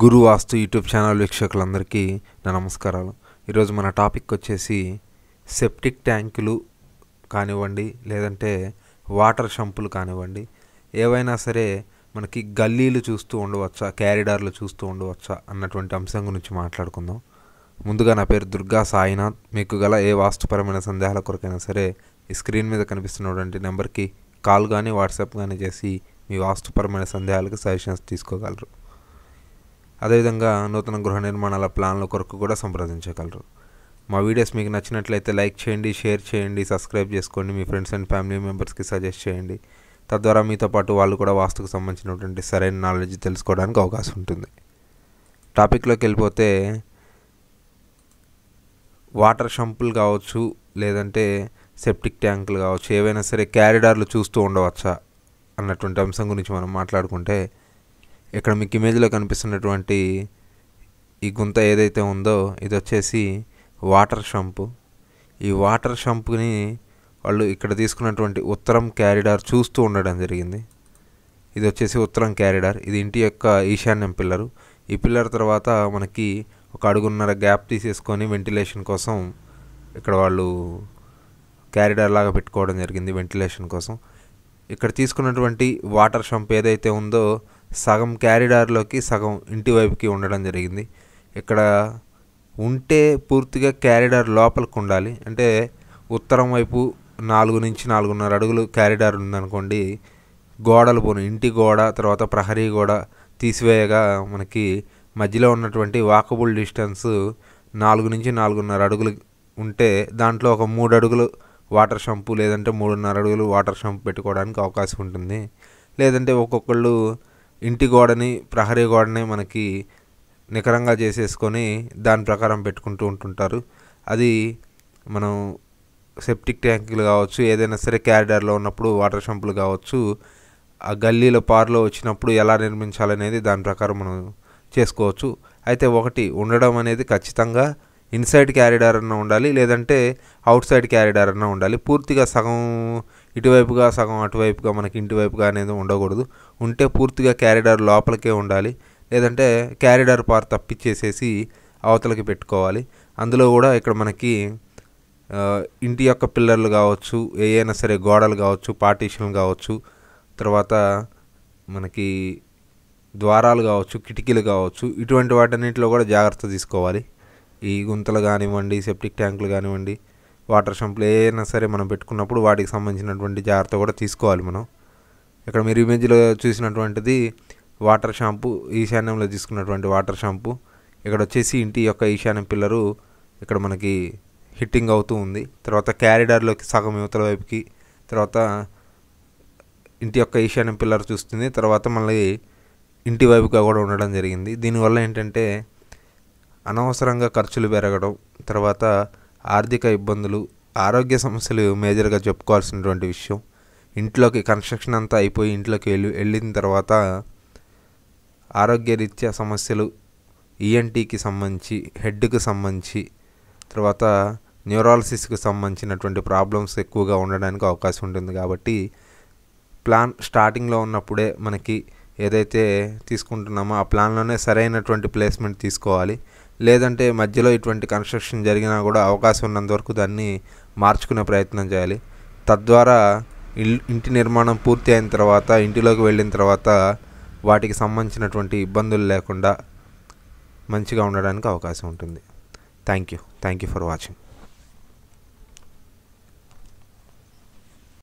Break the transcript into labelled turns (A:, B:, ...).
A: గురు వాస్తు YouTube channel వీక్షకులందరికీ నా నమస్కారాలు ఈరోజు మన టాపిక్ వచ్చేసి సెప్టిక్ ట్యాంకులు కానివ్వండి లేదంటే వాటర్ షంపులు కానివ్వండి ఏవైనా సరే మనకి గల్లీలు చూస్తూ ఉండవచ్చా క్యారిడార్లు చూస్తూ ఉండవచ్చా అన్నటువంటి అంశం గురించి మాట్లాడుకుందాం ముందుగా నా పేరు దుర్గా సాయినాథ్ మీకు గల ఏ వాస్తుపరమైన సందేహాల కొరకైనా సరే ఈ స్క్రీన్ మీద కనిపిస్తున్నటువంటి నెంబర్కి కాల్ కానీ వాట్సాప్ కానీ చేసి మీ వాస్తుపరమైన సందేహాలకు సజెషన్స్ తీసుకోగలరు అదేవిధంగా నూతన గృహ నిర్మాణాల ప్లాన్ల కొరకు కూడా సంప్రదించగలరు మా వీడియోస్ మీకు నచ్చినట్లయితే లైక్ చేయండి షేర్ చేయండి సబ్స్క్రైబ్ చేసుకోండి మీ ఫ్రెండ్స్ అండ్ ఫ్యామిలీ మెంబర్స్కి సజెస్ట్ చేయండి తద్వారా మీతో పాటు వాళ్ళు కూడా వాస్తుకు సంబంధించినటువంటి సరైన నాలెడ్జ్ తెలుసుకోవడానికి అవకాశం ఉంటుంది టాపిక్లోకి వెళ్ళిపోతే వాటర్ షంపులు కావచ్చు లేదంటే సెప్టిక్ ట్యాంకులు కావచ్చు ఏవైనా సరే క్యారిడార్లు చూస్తూ ఉండవచ్చా అన్నటువంటి అంశం గురించి మనం మాట్లాడుకుంటే ఇక్కడ మీకు ఇమేజ్లో కనిపిస్తున్నటువంటి ఈ గుంత ఏదైతే ఉందో ఇది వచ్చేసి వాటర్ షంపు ఈ వాటర్ షంపుని వాళ్ళు ఇక్కడ తీసుకున్నటువంటి ఉత్తరం క్యారిడార్ చూస్తూ ఉండడం జరిగింది ఇది వచ్చేసి ఉత్తరం క్యారిడార్ ఇది ఇంటి యొక్క ఈశాన్యం పిల్లరు ఈ పిల్లర్ తర్వాత మనకి ఒక అడుగున్నర గ్యాప్ తీసేసుకొని వెంటిలేషన్ కోసం ఇక్కడ వాళ్ళు క్యారిడార్ లాగా పెట్టుకోవడం జరిగింది వెంటిలేషన్ కోసం ఇక్కడ తీసుకున్నటువంటి వాటర్ షంప్ ఏదైతే ఉందో సగం క్యారిడార్లోకి సగం ఇంటి వైపుకి ఉండడం జరిగింది ఇక్కడ ఉంటే పూర్తిగా క్యారిడార్ లోపలికి ఉండాలి అంటే ఉత్తరం వైపు నాలుగు నుంచి నాలుగున్నర అడుగులు క్యారిడార్ ఉందనుకోండి గోడలు పోను ఇంటి గోడ తర్వాత ప్రహరీ గోడ తీసివేయగా మనకి మధ్యలో ఉన్నటువంటి వాకబుల్ డిస్టెన్స్ నాలుగు నుంచి నాలుగున్నర అడుగులు ఉంటే దాంట్లో ఒక మూడు అడుగులు వాటర్ షంపు లేదంటే మూడున్నర అడుగులు వాటర్ షంపు పెట్టుకోవడానికి అవకాశం ఉంటుంది లేదంటే ఒక్కొక్కళ్ళు ఇంటి గోడని ప్రహరీ గోడని మనకి నికరంగా చేసేసుకొని దాని ప్రకారం పెట్టుకుంటూ ఉంటుంటారు అది మనం సెప్టిక్ ట్యాంకులు కావచ్చు ఏదైనా సరే క్యారిడార్లో ఉన్నప్పుడు వాటర్ షంపులు కావచ్చు ఆ గల్లీలో పార్లో వచ్చినప్పుడు ఎలా నిర్మించాలనేది దాని ప్రకారం మనం చేసుకోవచ్చు అయితే ఒకటి ఉండడం అనేది ఖచ్చితంగా ఇన్సైడ్ క్యారిడార్ అన్న ఉండాలి లేదంటే అవుట్ సైడ్ క్యారిడార్ అన్న ఉండాలి పూర్తిగా సగం ఇటువైపుగా సగం అటువైపుగా మనకి ఇంటివైపుగా అనేది ఉండకూడదు ఉంటే పూర్తిగా క్యారిడార్ లోపలికే ఉండాలి లేదంటే క్యారిడార్ పార్ తప్పించేసేసి అవతలకి పెట్టుకోవాలి అందులో కూడా ఇక్కడ మనకి ఇంటి యొక్క పిల్లర్లు కావచ్చు ఏవైనా సరే గోడలు కావచ్చు పార్టీషన్లు కావచ్చు తర్వాత మనకి ద్వారాలు కావచ్చు కిటికీలు కావచ్చు ఇటువంటి వాటన్నిటిలో కూడా జాగ్రత్త తీసుకోవాలి ఈ గుంతలు కానివ్వండి సెప్టిక్ ట్యాంకులు కానివ్వండి వాటర్ షంపులు ఏదైనా సరే మనం పెట్టుకున్నప్పుడు వాటికి సంబంధించినటువంటి జాగ్రత్త కూడా తీసుకోవాలి మనం ఇక్కడ మీరు ఇమేజ్లో చూసినటువంటిది వాటర్ షాంపూ ఈశాన్యంలో తీసుకున్నటువంటి వాటర్ షాంపూ ఇక్కడ వచ్చేసి ఇంటి యొక్క ఈశాన్యం పిల్లరు ఇక్కడ మనకి హిట్టింగ్ అవుతూ ఉంది తర్వాత క్యారిడార్లోకి సగం యువతల వైపుకి తర్వాత ఇంటి యొక్క ఈశాన్యం పిల్లర్ చూస్తుంది తర్వాత మళ్ళీ ఇంటి వైపుగా కూడా ఉండడం జరిగింది దీనివల్ల ఏంటంటే అనవసరంగా ఖర్చులు పెరగడం తర్వాత ఆర్థిక ఇబ్బందులు ఆరోగ్య సమస్యలు మేజర్గా చెప్పుకోవాల్సినటువంటి విషయం ఇంట్లోకి కన్స్ట్రక్షన్ అంతా అయిపోయి ఇంట్లోకి వెళ్ళి వెళ్ళిన తర్వాత ఆరోగ్యరీత్యా సమస్యలు ఈఎన్టీకి e సంబంధించి హెడ్కి సంబంధించి తర్వాత న్యూరాలసిస్కి సంబంధించినటువంటి ప్రాబ్లమ్స్ ఎక్కువగా ఉండడానికి అవకాశం ఉంటుంది కాబట్టి ప్లాన్ స్టార్టింగ్లో ఉన్నప్పుడే మనకి ఏదైతే తీసుకుంటున్నామో ఆ ప్లాన్లోనే సరైనటువంటి ప్లేస్మెంట్ తీసుకోవాలి లేదంటే మధ్యలో ఇటువంటి కన్స్ట్రక్షన్ జరిగినా కూడా అవకాశం ఉన్నంత వరకు దాన్ని మార్చుకునే ప్రయత్నం చేయాలి తద్వారా ఇంటి నిర్మాణం పూర్తి అయిన తర్వాత ఇంటిలోకి వెళ్ళిన తర్వాత వాటికి సంబంధించినటువంటి ఇబ్బందులు లేకుండా మంచిగా ఉండడానికి అవకాశం ఉంటుంది thank you thank you for watching